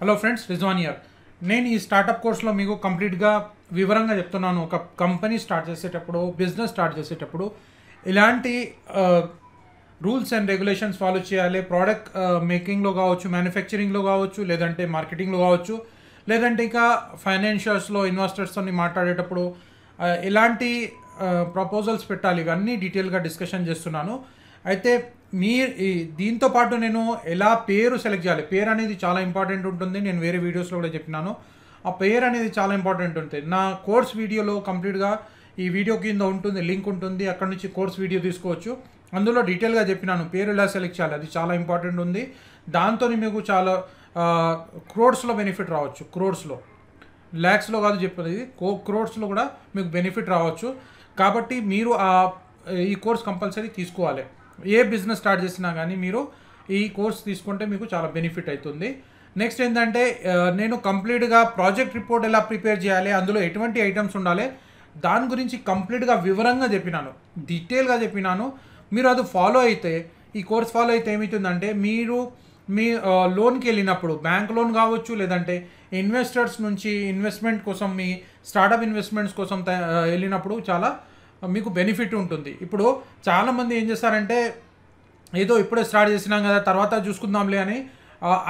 hello friends Rizwan year నేను ఈ startup కోర్స్లో మీకు కంప్లీట్గా వివరంగా చెప్తున్నాను ఒక కంపెనీ స్టార్ట్ చేసేటప్పుడు బిజినెస్ స్టార్ట్ చేసేటప్పుడు ఇలాంటి రూల్స్ అండ్ రెగ్యులేషన్స్ ఫాలో చేయాలి ప్రోడక్ట్ మేకింగ్లో కావచ్చు మ్యానుఫ్యాక్చరింగ్లో కావచ్చు లేదంటే మార్కెటింగ్లో కావచ్చు లేదంటే ఇంకా ఫైనాన్షియల్స్లో ఇన్వెస్టర్స్తో మాట్లాడేటప్పుడు ఇలాంటి ప్రపోజల్స్ పెట్టాలి ఇవన్నీ డీటెయిల్గా డిస్కషన్ చేస్తున్నాను అయితే మీ దీంతో పాటు నేను ఎలా పేరు సెలెక్ట్ చేయాలి పేరు అనేది చాలా ఇంపార్టెంట్ ఉంటుంది నేను వేరే వీడియోస్లో కూడా చెప్పినాను ఆ పేరు అనేది చాలా ఇంపార్టెంట్ ఉంటుంది నా కోర్స్ వీడియోలో కంప్లీట్గా ఈ వీడియో కింద ఉంటుంది లింక్ ఉంటుంది అక్కడ నుంచి కోర్స్ వీడియో తీసుకోవచ్చు అందులో డీటెయిల్గా చెప్పినాను పేరు ఎలా సెలెక్ట్ చేయాలి అది చాలా ఇంపార్టెంట్ ఉంది దాంతో మీకు చాలా క్రోడ్స్లో బెనిఫిట్ రావచ్చు క్రోడ్స్లో ల్యాక్స్లో కాదు చెప్పేది కో క్రోడ్స్లో కూడా మీకు బెనిఫిట్ రావచ్చు కాబట్టి మీరు ఆ ఈ కోర్స్ కంపల్సరీ తీసుకోవాలి ఏ బిజినెస్ స్టార్ట్ చేసినా కానీ మీరు ఈ కోర్స్ తీసుకుంటే మీకు చాలా బెనిఫిట్ అవుతుంది నెక్స్ట్ ఏంటంటే నేను కంప్లీట్గా ప్రాజెక్ట్ రిపోర్ట్ ఎలా ప్రిపేర్ చేయాలి అందులో ఎటువంటి ఐటమ్స్ ఉండాలి దాని గురించి కంప్లీట్గా వివరంగా చెప్పినాను డీటెయిల్గా చెప్పినాను మీరు అది ఫాలో అయితే ఈ కోర్స్ ఫాలో అయితే ఏమవుతుందంటే మీరు మీ లోన్కి వెళ్ళినప్పుడు బ్యాంక్ లోన్ కావచ్చు లేదంటే ఇన్వెస్టర్స్ నుంచి ఇన్వెస్ట్మెంట్ కోసం మీ స్టార్టప్ ఇన్వెస్ట్మెంట్స్ కోసం వెళ్ళినప్పుడు చాలా మీకు బెనిఫిట్ ఉంటుంది ఇప్పుడు చాలామంది ఏం చేస్తారంటే ఏదో ఇప్పుడే స్టార్ట్ చేసినాం కదా తర్వాత చూసుకుందాంలే అని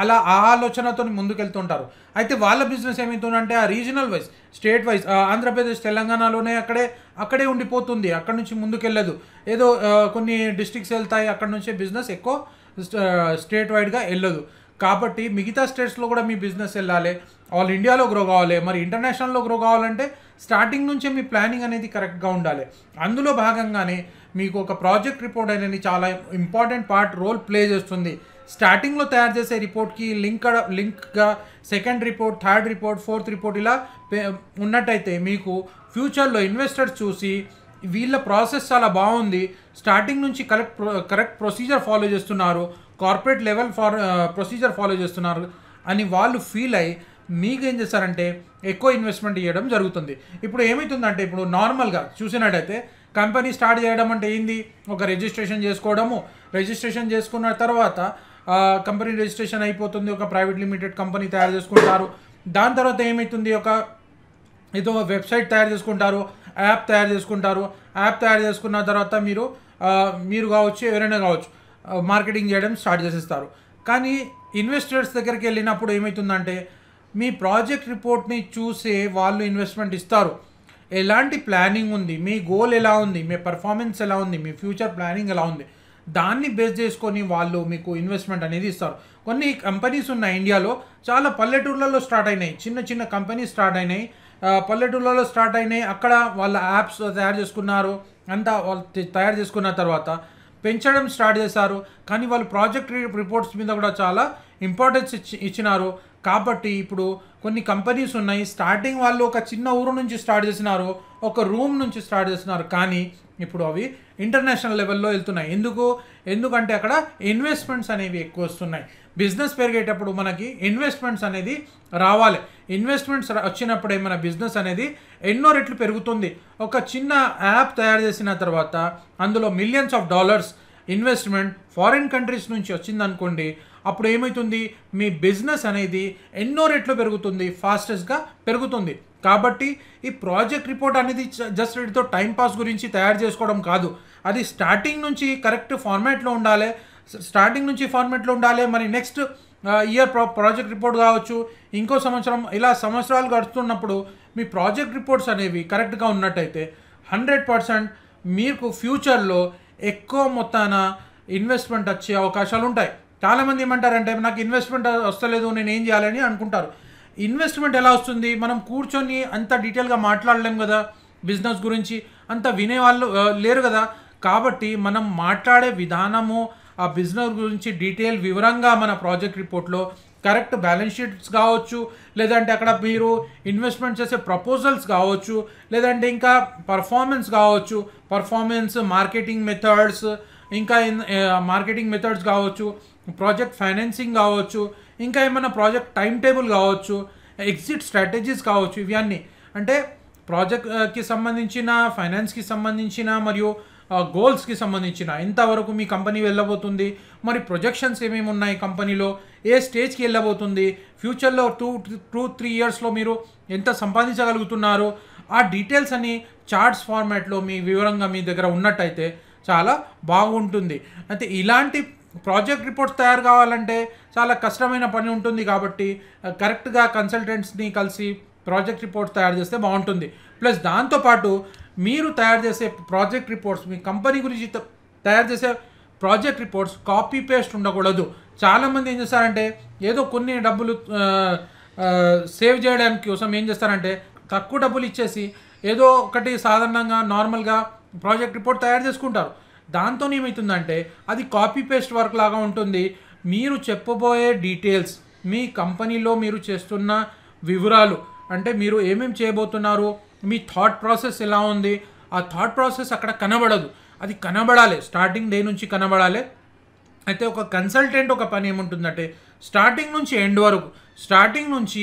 అలా ఆ ఆలోచనతో ముందుకెళ్తుంటారు అయితే వాళ్ళ బిజినెస్ ఏమవుతుందంటే ఆ regional wise state wise Andhra Pradesh తెలంగాణలోనే అక్కడే అక్కడే ఉండిపోతుంది అక్కడి నుంచి ముందుకెళ్ళదు ఏదో కొన్ని డిస్ట్రిక్ట్స్ వెళ్తాయి అక్కడ నుంచే బిజినెస్ ఎక్కువ స్టేట్ వైడ్గా వెళ్ళదు కాబట్టి మిగతా స్టేట్స్లో కూడా మీ బిజినెస్ వెళ్ళాలి ఆల్ ఇండియాలో గ్రో కావాలి మరి ఇంటర్నేషనల్లో గ్రో కావాలంటే స్టార్టింగ్ నుంచే మీ ప్లానింగ్ అనేది కరెక్ట్గా ఉండాలి అందులో భాగంగానే మీకు ఒక ప్రాజెక్ట్ రిపోర్ట్ అనేది చాలా ఇంపార్టెంట్ పార్ట్ రోల్ ప్లే చేస్తుంది స్టార్టింగ్లో తయారు చేసే రిపోర్ట్కి లింక్ లింక్గా second report third report fourth report ఇలా ఉన్నట్టయితే మీకు ఫ్యూచర్లో ఇన్వెస్టర్స్ చూసి వీళ్ళ ప్రాసెస్ చాలా బాగుంది స్టార్టింగ్ నుంచి కరెక్ట్ కరెక్ట్ ప్రొసీజర్ ఫాలో చేస్తున్నారు corporate level for procedure follow చేస్తున్నారు అని వాళ్ళు ఫీల్ అయ్యి మీకు ఏం చేస్తారంటే ఎక్కువ ఇన్వెస్ట్మెంట్ చేయడం జరుగుతుంది ఇప్పుడు ఏమవుతుందంటే ఇప్పుడు నార్మల్గా చూసినట్టయితే కంపెనీ స్టార్ట్ చేయడం అంటే ఏంది ఒక రిజిస్ట్రేషన్ చేసుకోవడము రిజిస్ట్రేషన్ చేసుకున్న తర్వాత కంపెనీ రిజిస్ట్రేషన్ అయిపోతుంది ఒక ప్రైవేట్ లిమిటెడ్ కంపెనీ తయారు చేసుకుంటారు దాని తర్వాత ఏమవుతుంది ఒక ఏదో వెబ్సైట్ తయారు చేసుకుంటారు యాప్ తయారు చేసుకుంటారు యాప్ తయారు చేసుకున్న తర్వాత మీరు మీరు కావచ్చు ఎవరైనా కావచ్చు మార్కెటింగ్ చేయడం స్టార్ట్ చేసేస్తారు కానీ ఇన్వెస్టర్స్ దగ్గరికి వెళ్ళినప్పుడు ఏమవుతుందంటే మీ ప్రాజెక్ట్ రిపోర్ట్ని చూసే వాళ్ళు ఇన్వెస్ట్మెంట్ ఇస్తారు ఎలాంటి ప్లానింగ్ ఉంది మీ గోల్ ఎలా ఉంది మీ పర్ఫార్మెన్స్ ఎలా ఉంది మీ ఫ్యూచర్ ప్లానింగ్ ఎలా ఉంది దాన్ని బేస్ చేసుకొని వాళ్ళు మీకు ఇన్వెస్ట్మెంట్ అనేది ఇస్తారు కొన్ని కంపెనీస్ ఉన్నాయి ఇండియాలో చాలా పల్లెటూర్లలో స్టార్ట్ అయినాయి చిన్న చిన్న కంపెనీస్ స్టార్ట్ అయినాయి పల్లెటూర్లలో స్టార్ట్ అయినాయి అక్కడ వాళ్ళ యాప్స్ తయారు చేసుకున్నారు అంతా వాళ్ళు తయారు చేసుకున్న తర్వాత పెంచడం స్టార్ట్ చేశారు కానీ వాళ్ళు ప్రాజెక్ట్ రిపోర్ట్స్ మీద కూడా చాలా ఇంపార్టెన్స్ ఇచ్చి ఇచ్చినారు కాబట్టి ఇప్పుడు కొన్ని కంపెనీస్ ఉన్నాయి స్టార్టింగ్ వాళ్ళు ఒక చిన్న ఊరు నుంచి స్టార్ట్ చేసినారు ఒక రూమ్ నుంచి స్టార్ట్ చేస్తున్నారు కానీ ఇప్పుడు అవి ఇంటర్నేషనల్ లెవెల్లో వెళ్తున్నాయి ఎందుకు ఎందుకంటే అక్కడ ఇన్వెస్ట్మెంట్స్ అనేవి ఎక్కువ వస్తున్నాయి బిజినెస్ పెరిగేటప్పుడు మనకి ఇన్వెస్ట్మెంట్స్ అనేది రావాలి ఇన్వెస్ట్మెంట్స్ వచ్చినప్పుడే మన బిజినెస్ అనేది ఎన్నో రెట్లు పెరుగుతుంది ఒక చిన్న యాప్ తయారు చేసిన తర్వాత అందులో millions of dollars investment foreign countries నుంచి వచ్చిందనుకోండి అప్పుడు ఏమవుతుంది మీ బిజినెస్ అనేది ఎన్నో రేట్లు పెరుగుతుంది ఫాస్టెస్ట్గా పెరుగుతుంది కాబట్టి ఈ ప్రాజెక్ట్ రిపోర్ట్ అనేది జస్ట్ వీటితో టైంపాస్ గురించి తయారు చేసుకోవడం కాదు అది స్టార్టింగ్ నుంచి కరెక్ట్ ఫార్మాట్లో ఉండాలి స్టార్టింగ్ నుంచి ఫార్మాట్లో ఉండాలి మరి నెక్స్ట్ ఇయర్ ప్రా ప్రాజెక్ట్ రిపోర్ట్ కావచ్చు ఇంకో సంవత్సరం ఇలా సంవత్సరాలు గడుస్తున్నప్పుడు మీ ప్రాజెక్ట్ రిపోర్ట్స్ అనేవి కరెక్ట్గా ఉన్నట్టయితే హండ్రెడ్ పర్సెంట్ మీకు ఫ్యూచర్లో ఎక్కువ మొత్తాన ఇన్వెస్ట్మెంట్ వచ్చే అవకాశాలు ఉంటాయి చాలామంది ఏమంటారంటే నాకు ఇన్వెస్ట్మెంట్ వస్తలేదు నేను ఏం చేయాలని అనుకుంటారు ఇన్వెస్ట్మెంట్ ఎలా వస్తుంది మనం కూర్చొని అంత డీటెయిల్గా మాట్లాడలేం కదా బిజినెస్ గురించి అంత వినేవాళ్ళు లేరు కదా కాబట్టి మనం మాట్లాడే విధానము ఆ బిజినెస్ గురించి డీటెయిల్ వివరంగా మన ప్రాజెక్ట్ రిపోర్ట్లో కరెక్ట్ బ్యాలెన్స్ షీట్స్ కావచ్చు లేదంటే అక్కడ మీరు ఇన్వెస్ట్మెంట్ చేసే ప్రపోజల్స్ కావచ్చు లేదంటే ఇంకా పర్ఫార్మెన్స్ కావచ్చు పర్ఫార్మెన్స్ మార్కెటింగ్ మెథడ్స్ ఇంకా మార్కెటింగ్ మెథడ్స్ కావచ్చు ప్రాజెక్ట్ ఫైనాన్సింగ్ కావచ్చు ఇంకా ఏమైనా ప్రాజెక్ట్ టైం టేబుల్ కావచ్చు ఎగ్జిట్ స్ట్రాటజీస్ కావచ్చు ఇవన్నీ అంటే ప్రాజెక్ట్కి సంబంధించిన ఫైనాన్స్కి సంబంధించిన మరియు గోల్స్కి సంబంధించిన ఎంతవరకు మీ కంపెనీ వెళ్ళబోతుంది మరి ప్రొజెక్షన్స్ ఏమేమి ఉన్నాయి కంపెనీలో ఏ స్టేజ్కి వెళ్ళబోతుంది ఫ్యూచర్లో టూ టూ త్రీ ఇయర్స్లో మీరు ఎంత సంపాదించగలుగుతున్నారు ఆ డీటెయిల్స్ అని చార్ట్స్ ఫార్మాట్లో మీ వివరంగా మీ దగ్గర ఉన్నట్టయితే చాలా బాగుంటుంది అయితే ఇలాంటి ప్రాజెక్ట్ రిపోర్ట్స్ తయారు కావాలంటే చాలా కష్టమైన పని ఉంటుంది కాబట్టి కరెక్ట్గా కన్సల్టెంట్స్ని కలిసి ప్రాజెక్ట్ రిపోర్ట్స్ తయారు చేస్తే బాగుంటుంది ప్లస్ దాంతోపాటు మీరు తయారు చేసే ప్రాజెక్ట్ రిపోర్ట్స్ మీ కంపెనీ గురించి తయారు చేసే ప్రాజెక్ట్ రిపోర్ట్స్ కాపీ పేస్ట్ ఉండకూడదు చాలామంది ఏం చేస్తారంటే ఏదో కొన్ని డబ్బులు సేవ్ చేయడానికి కోసం ఏం చేస్తారంటే తక్కువ డబ్బులు ఇచ్చేసి ఏదో ఒకటి సాధారణంగా నార్మల్గా ప్రాజెక్ట్ రిపోర్ట్ తయారు చేసుకుంటారు దాంతో ఏమవుతుందంటే అది కాపీ పేస్ట్ వర్క్ లాగా ఉంటుంది మీరు చెప్పబోయే డీటెయిల్స్ మీ కంపెనీలో మీరు చేస్తున్న వివరాలు అంటే మీరు ఏమేమి చేయబోతున్నారు మీ థాట్ ప్రాసెస్ ఎలా ఉంది ఆ థాట్ ప్రాసెస్ అక్కడ కనబడదు అది కనబడాలి స్టార్టింగ్ డే నుంచి కనబడాలి అయితే ఒక కన్సల్టెంట్ ఒక పని ఏముంటుందంటే స్టార్టింగ్ నుంచి ఎండ్ వరకు స్టార్టింగ్ నుంచి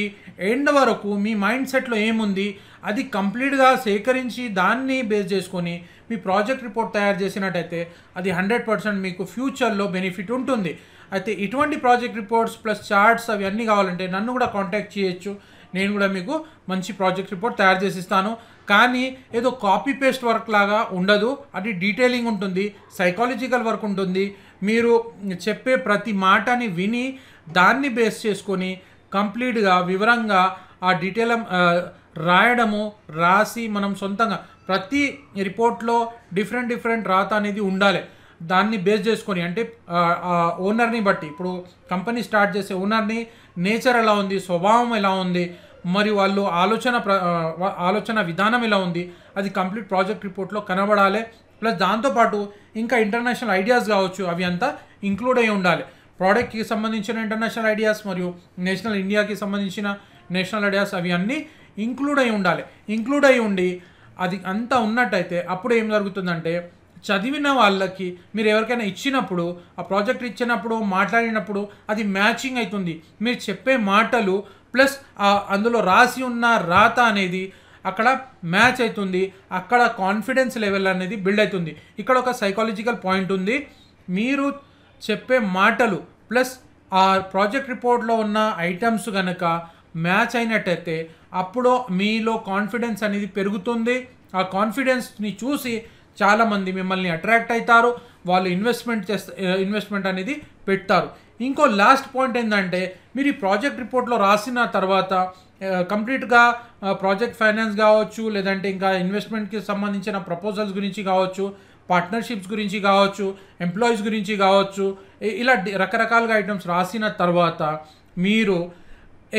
ఎండ్ వరకు మీ మైండ్ సెట్లో ఏముంది అది కంప్లీట్గా సేకరించి దాన్ని బేస్ చేసుకొని మీ ప్రాజెక్ట్ రిపోర్ట్ తయారు చేసినట్టయితే అది హండ్రెడ్ పర్సెంట్ మీకు ఫ్యూచర్లో బెనిఫిట్ ఉంటుంది అయితే ఇటువంటి ప్రాజెక్ట్ రిపోర్ట్స్ ప్లస్ చార్ట్స్ అవి అన్నీ కావాలంటే నన్ను కూడా కాంటాక్ట్ చేయొచ్చు నేను కూడా మీకు మంచి ప్రాజెక్ట్ రిపోర్ట్ తయారు చేసి ఇస్తాను కానీ ఏదో కాపీ పేస్ట్ వర్క్ లాగా ఉండదు అది డీటెయిలింగ్ ఉంటుంది సైకాలజికల్ వర్క్ ఉంటుంది మీరు చెప్పే ప్రతి మాటని విని దాన్ని బేస్ చేసుకొని కంప్లీట్గా వివరంగా ఆ డీటెయిల్ రాయడము రాసి మనం సొంతంగా ప్రతి రిపోర్ట్లో డిఫరెంట్ డిఫరెంట్ రాత అనేది ఉండాలి దాన్ని బేస్ చేసుకొని అంటే ఓనర్ని బట్టి ఇప్పుడు కంపెనీ స్టార్ట్ చేసే ఓనర్ని నేచర్ ఎలా ఉంది స్వభావం ఎలా ఉంది మరి వాళ్ళు ఆలోచన ఆలోచన విధానం ఎలా ఉంది అది కంప్లీట్ ప్రాజెక్ట్ రిపోర్ట్లో కనబడాలి ప్లస్ దాంతోపాటు ఇంకా ఇంటర్నేషనల్ ఐడియాస్ కావచ్చు అవి అంతా ఇంక్లూడ్ అయి ఉండాలి ప్రోడక్ట్కి సంబంధించిన ఇంటర్నేషనల్ ఐడియాస్ మరియు నేషనల్ ఇండియాకి సంబంధించిన నేషనల్ ఐడియాస్ అవి అన్నీ ఇంక్లూడ్ అయి ఉండాలి ఇంక్లూడ్ అయి ఉండి అది అంతా ఉన్నట్టయితే అప్పుడు ఏం జరుగుతుందంటే చదివిన వాళ్ళకి మీరు ఎవరికైనా ఇచ్చినప్పుడు ఆ ప్రాజెక్ట్ ఇచ్చినప్పుడు మాట్లాడినప్పుడు అది మ్యాచింగ్ అవుతుంది మీరు చెప్పే మాటలు ప్లస్ అందులో రాసి ఉన్న రాత అనేది అక్కడ మ్యాచ్ అవుతుంది అక్కడ కాన్ఫిడెన్స్ లెవెల్ అనేది బిల్డ్ అవుతుంది ఇక్కడ ఒక సైకాలజికల్ పాయింట్ ఉంది మీరు చెప్పే మాటలు ప్లస్ ఆ ప్రాజెక్ట్ రిపోర్ట్లో ఉన్న ఐటమ్స్ కనుక మ్యాచ్ అయినట్టయితే అప్పుడు మీలో కాన్ఫిడెన్స్ అనేది పెరుగుతుంది ఆ కాన్ఫిడెన్స్ని చూసి చాలామంది మిమ్మల్ని అట్రాక్ట్ అవుతారు వాళ్ళు ఇన్వెస్ట్మెంట్ చేస్తే ఇన్వెస్ట్మెంట్ అనేది పెడతారు ఇంకో లాస్ట్ పాయింట్ ఏంటంటే మీరు ఈ ప్రాజెక్ట్ రిపోర్ట్లో రాసిన తర్వాత కంప్లీట్గా ప్రాజెక్ట్ ఫైనాన్స్ కావచ్చు లేదంటే ఇంకా ఇన్వెస్ట్మెంట్కి సంబంధించిన ప్రపోజల్స్ గురించి కావచ్చు పార్ట్నర్షిప్స్ గురించి కావచ్చు ఎంప్లాయీస్ గురించి కావచ్చు ఇలా రకరకాలుగా ఐటమ్స్ రాసిన తర్వాత మీరు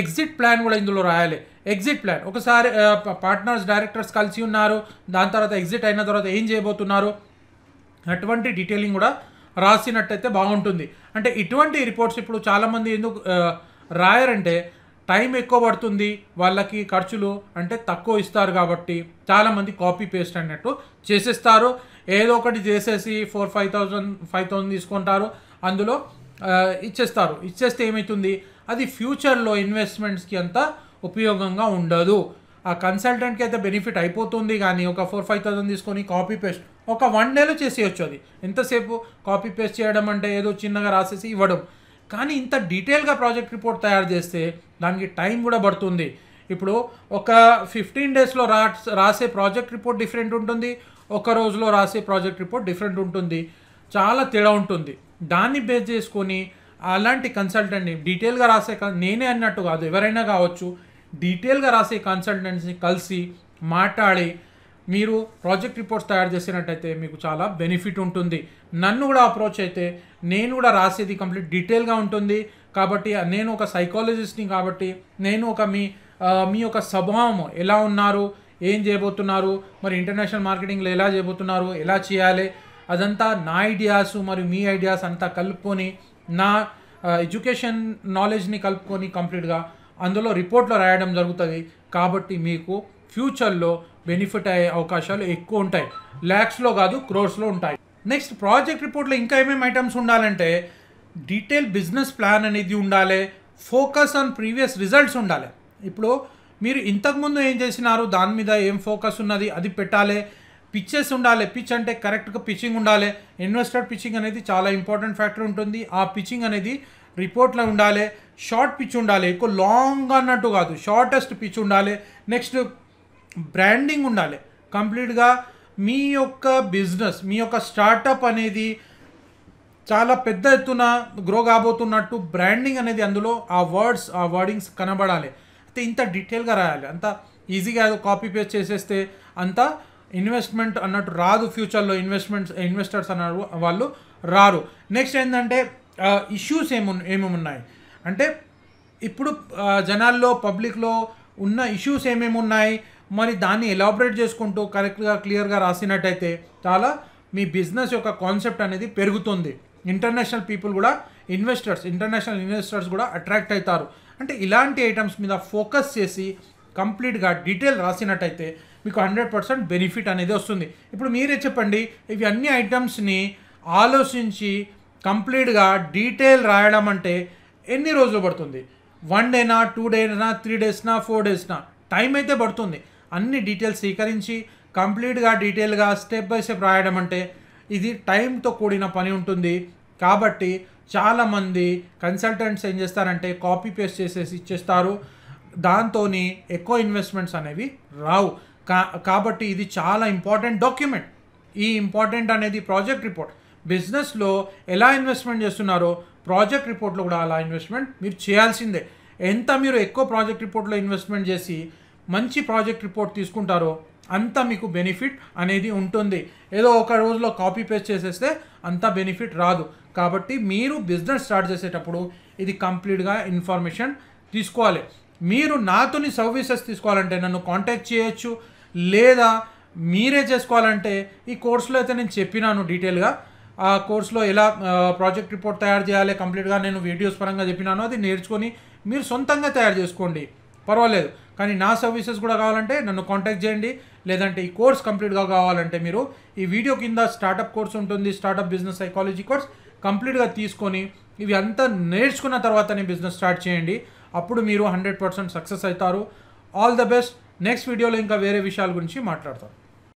ఎగ్జిట్ ప్లాన్ కూడా ఇందులో రాయాలి ఎగ్జిట్ ప్లాన్ ఒకసారి పార్ట్నర్స్ డైరెక్టర్స్ కలిసి ఉన్నారు దాని తర్వాత ఎగ్జిట్ అయిన తర్వాత ఏం చేయబోతున్నారు అటువంటి డీటెయిలింగ్ కూడా రాసినట్టయితే బాగుంటుంది అంటే ఇటువంటి రిపోర్ట్స్ ఇప్పుడు చాలామంది ఎందుకు రాయరంటే టైం ఎక్కువ పడుతుంది వాళ్ళకి ఖర్చులు అంటే తక్కువ ఇస్తారు కాబట్టి చాలామంది కాపీ పేస్ట్ అన్నట్టు చేసేస్తారు ఏదో ఒకటి చేసేసి four five thousand five thousand తీసుకుంటారు అందులో ఇచ్చేస్తారు ఇచ్చేస్తే ఏమవుతుంది అది ఫ్యూచర్లో ఇన్వెస్ట్మెంట్స్కి అంతా ఉపయోగంగా ఉండదు ఆ కన్సల్టెంట్కి అయితే బెనిఫిట్ అయిపోతుంది కానీ ఒక ఫోర్ ఫైవ్ థౌసండ్ తీసుకొని కాపీ పేస్ట్ ఒక వన్ డేలో చేసేయచ్చు అది ఎంతసేపు కాపీ పేస్ట్ చేయడం అంటే ఏదో చిన్నగా రాసేసి ఇవ్వడం కానీ ఇంత డీటెయిల్గా ప్రాజెక్ట్ రిపోర్ట్ తయారు చేస్తే దానికి టైం కూడా పడుతుంది ఇప్పుడు ఒక ఫిఫ్టీన్ డేస్లో రా రాసే ప్రాజెక్ట్ రిపోర్ట్ డిఫరెంట్ ఉంటుంది ఒక రోజులో రాసే ప్రాజెక్ట్ రిపోర్ట్ డిఫరెంట్ ఉంటుంది చాలా తేడా ఉంటుంది దాన్ని బేస్ చేసుకొని అలాంటి కన్సల్టెంట్ని డీటెయిల్గా రాసే నేనే అన్నట్టు కాదు ఎవరైనా కావచ్చు డీటెయిల్గా రాసే కన్సల్టెంట్స్ని కలిసి మాట్లాడి మీరు ప్రాజెక్ట్ రిపోర్ట్స్ తయారు చేసినట్టయితే మీకు చాలా బెనిఫిట్ ఉంటుంది నన్ను కూడా అప్రోచ్ అయితే నేను కూడా రాసేది కంప్లీట్ డీటెయిల్గా ఉంటుంది కాబట్టి నేను ఒక సైకాలజిస్ట్ని కాబట్టి నేను ఒక మీ మీ యొక్క స్వభావం ఎలా ఉన్నారు ఏం చేయబోతున్నారు మరి ఇంటర్నేషనల్ మార్కెటింగ్లో ఎలా చేయబోతున్నారు ఎలా చేయాలి అదంతా నా ఐడియాస్ మరియు మీ ఐడియాస్ అంతా కలుపుకొని నా ఎడ్యుకేషన్ నాలెడ్జ్ని కలుపుకొని కంప్లీట్గా అందులో రిపోర్ట్లో రాయడం జరుగుతుంది కాబట్టి మీకు ఫ్యూచర్లో బెనిఫిట్ అయ్యే అవకాశాలు ఎక్కువ ఉంటాయి ల్యాక్స్లో కాదు క్రోర్స్లో ఉంటాయి నెక్స్ట్ ప్రాజెక్ట్ రిపోర్ట్లో ఇంకా ఏమేమి ఐటమ్స్ ఉండాలంటే డీటెయిల్ బిజినెస్ ప్లాన్ అనేది ఉండాలి ఫోకస్ ఆన్ ప్రీవియస్ రిజల్ట్స్ ఉండాలి ఇప్పుడు మీరు ఇంతకుముందు ఏం చేసినారు దాని మీద ఏం ఫోకస్ ఉన్నది అది పెట్టాలి పిచ్చెస్ ఉండాలి పిచ్ అంటే కరెక్ట్గా పిచ్చింగ్ ఉండాలి ఇన్వెస్టర్ పిచ్చింగ్ అనేది చాలా ఇంపార్టెంట్ ఫ్యాక్టర్ ఉంటుంది ఆ పిచ్చింగ్ అనేది రిపోర్ట్లో ఉండాలి షార్ట్ పిచ్ ఉండాలి ఎక్కువ లాంగ్ అన్నట్టు కాదు షార్టెస్ట్ పిచ్ ఉండాలి నెక్స్ట్ బ్రాండింగ్ ఉండాలి కంప్లీట్గా మీ యొక్క బిజినెస్ మీ యొక్క స్టార్టప్ అనేది చాలా పెద్ద ఎత్తున గ్రో కాబోతున్నట్టు బ్రాండింగ్ అనేది అందులో ఆ వర్డ్స్ ఆ వర్డింగ్స్ కనబడాలి అయితే ఇంత డీటెయిల్గా రాయాలి అంత ఈజీగా కాపీ పేస్ట్ చేసేస్తే అంత ఇన్వెస్ట్మెంట్ అన్నట్టు రాదు ఫ్యూచర్లో ఇన్వెస్ట్మెంట్స్ ఇన్వెస్టర్స్ అన్నారు వాళ్ళు రారు నెక్స్ట్ ఏంటంటే ఇష్యూస్ ఏము ఏమేమి ఉన్నాయి అంటే ఇప్పుడు జనాల్లో పబ్లిక్లో ఉన్న ఇష్యూస్ ఏమేమి ఉన్నాయి మరి దాన్ని ఎలాబరేట్ చేసుకుంటూ కరెక్ట్గా క్లియర్గా రాసినట్టయితే చాలా మీ బిజినెస్ యొక్క కాన్సెప్ట్ అనేది పెరుగుతుంది ఇంటర్నేషనల్ పీపుల్ కూడా ఇన్వెస్టర్స్ ఇంటర్నేషనల్ ఇన్వెస్టర్స్ కూడా అట్రాక్ట్ అవుతారు అంటే ఇలాంటి ఐటమ్స్ మీద ఫోకస్ చేసి కంప్లీట్గా డీటెయిల్ రాసినట్టయితే మీకు హండ్రెడ్ పర్సెంట్ బెనిఫిట్ అనేది వస్తుంది ఇప్పుడు మీరే చెప్పండి ఇవి అన్ని ఐటమ్స్ని ఆలోచించి కంప్లీట్గా డీటెయిల్ రాయడం అంటే ఎన్ని రోజులు పడుతుంది వన్ డేనా టూ డేనా త్రీ డేస్నా ఫోర్ డేస్నా టైం అయితే పడుతుంది అన్ని డీటెయిల్స్ స్వీకరించి కంప్లీట్గా డీటెయిల్గా స్టెప్ బై స్టెప్ రాయడం అంటే ఇది టైంతో కూడిన పని ఉంటుంది కాబట్టి చాలామంది కన్సల్టెంట్స్ ఏం చేస్తారంటే కాపీ పేస్ట్ చేసేసి ఇచ్చేస్తారు దాంతో ఎక్కువ ఇన్వెస్ట్మెంట్స్ అనేవి రావు కా కాబట్టి ఇది చాలా ఇంపార్టెంట్ డాక్యుమెంట్ ఈ ఇంపార్టెంట్ అనేది ప్రాజెక్ట్ రిపోర్ట్ బిజినెస్లో ఎలా ఇన్వెస్ట్మెంట్ చేస్తున్నారో ప్రాజెక్ట్ రిపోర్ట్లో కూడా అలా ఇన్వెస్ట్మెంట్ మీరు చేయాల్సిందే ఎంత మీరు ఎక్కువ ప్రాజెక్ట్ రిపోర్ట్లో ఇన్వెస్ట్మెంట్ చేసి మంచి ప్రాజెక్ట్ రిపోర్ట్ తీసుకుంటారో అంత మీకు బెనిఫిట్ అనేది ఉంటుంది ఏదో ఒక రోజులో కాపీ పేస్ట్ చేసేస్తే అంత బెనిఫిట్ రాదు కాబట్టి మీరు బిజినెస్ స్టార్ట్ చేసేటప్పుడు ఇది కంప్లీట్గా ఇన్ఫర్మేషన్ తీసుకోవాలి మీరు నాతోని సర్వీసెస్ తీసుకోవాలంటే నన్ను కాంటాక్ట్ చేయొచ్చు లేదా మీరే చేసుకోవాలంటే ఈ కోర్సులో అయితే నేను చెప్పినాను డీటెయిల్గా ఆ కోర్సులో ఎలా ప్రాజెక్ట్ రిపోర్ట్ తయారు చేయాలి కంప్లీట్గా నేను వీడియోస్ పరంగా చెప్పినాను అది నేర్చుకొని మీరు సొంతంగా తయారు చేసుకోండి పర్వాలేదు కానీ నా సర్వీసెస్ కూడా కావాలంటే నన్ను కాంటాక్ట్ చేయండి లేదంటే ఈ కోర్స్ కంప్లీట్గా కావాలంటే మీరు ఈ వీడియో కింద స్టార్టప్ కోర్స్ ఉంటుంది స్టార్టప్ బిజినెస్ సైకాలజీ కోర్స్ కంప్లీట్గా తీసుకొని ఇవి అంతా నేర్చుకున్న తర్వాతనే బిజినెస్ స్టార్ట్ చేయండి అప్పుడు మీరు హండ్రెడ్ పర్సెంట్ సక్సెస్ అవుతారు ఆల్ ద బెస్ట్ నెక్స్ట్ వీడియోలో ఇంకా వేరే విషయాల గురించి మాట్లాడతారు